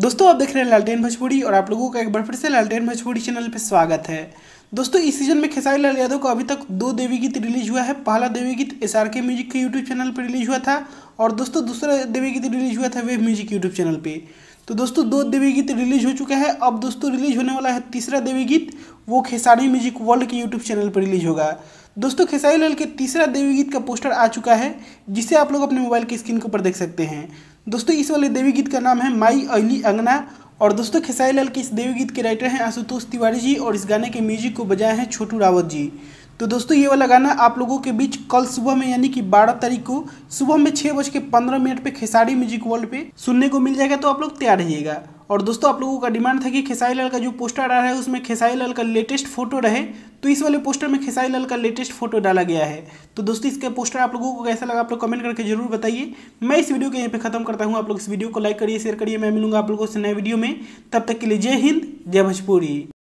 दोस्तों आप देख रहे हैं लालटेन भोजपुरी और आप लोगों का एक बार फिर से लालटेन भोजपुरी चैनल पर स्वागत है दोस्तों इस सीजन में खेसारी लाल यादव को अभी तक दो देवी गीत रिलीज हुआ है पहला देवी गीत एस आर के म्यूजिक के यूट्यूब चैनल पर रिलीज हुआ था और दोस्तों दूसरा देवी गीत रिलीज हुआ था वेब म्यूजिक यूट्यूब चैनल पर तो दोस्तों दो देवी गीत रिलीज हो चुका है अब दोस्तों रिलीज होने वाला है तीसरा देवी गीत वो खेसारी म्यूजिक वर्ल्ड के यूट्यूब चैनल पर रिलीज होगा दोस्तों खेसारी लाल के तीसरा देवी गीत का पोस्टर आ चुका है जिसे आप लोग अपने मोबाइल की स्क्रीन के ऊपर देख सकते हैं दोस्तों इस वाले देवी गीत का नाम है माई अली अंगना और दोस्तों खेसारी लाल के इस देवी गीत के राइटर हैं आशुतोष तिवारी जी और इस गाने के म्यूजिक को बजाए हैं छोटू रावत जी तो दोस्तों ये वाला गाना आप लोगों के बीच कल सुबह में यानी कि 12 तारीख को सुबह में छः बज के पंद्रह मिनट पे खेसारी म्यूजिक वर्ल्ड पे सुनने को मिल जाएगा तो आप लोग तैयार रहिएगा और दोस्तों आप लोगों का डिमांड था कि खेसाई लाल का जो पोस्टर आ रहा है उसमें खेसाई लाल का लेटेस्ट फोटो रहे तो इस वाले पोस्टर में खेसाई लाल का लेटेस्ट फोटो डाला गया है तो दोस्तों इसके पोस्टर आप लोगों को कैसा लगा आप लोग कमेंट करके जरूर बताइए मैं इस वीडियो को यहीं पर खत्म करता हूँ आप लोग इस वीडियो को लाइक करिए शेयर करिए मैं मिलूंगा आप लोगों से नए वीडियो में तब तक के लिए जय हिंद जय भोजपुरी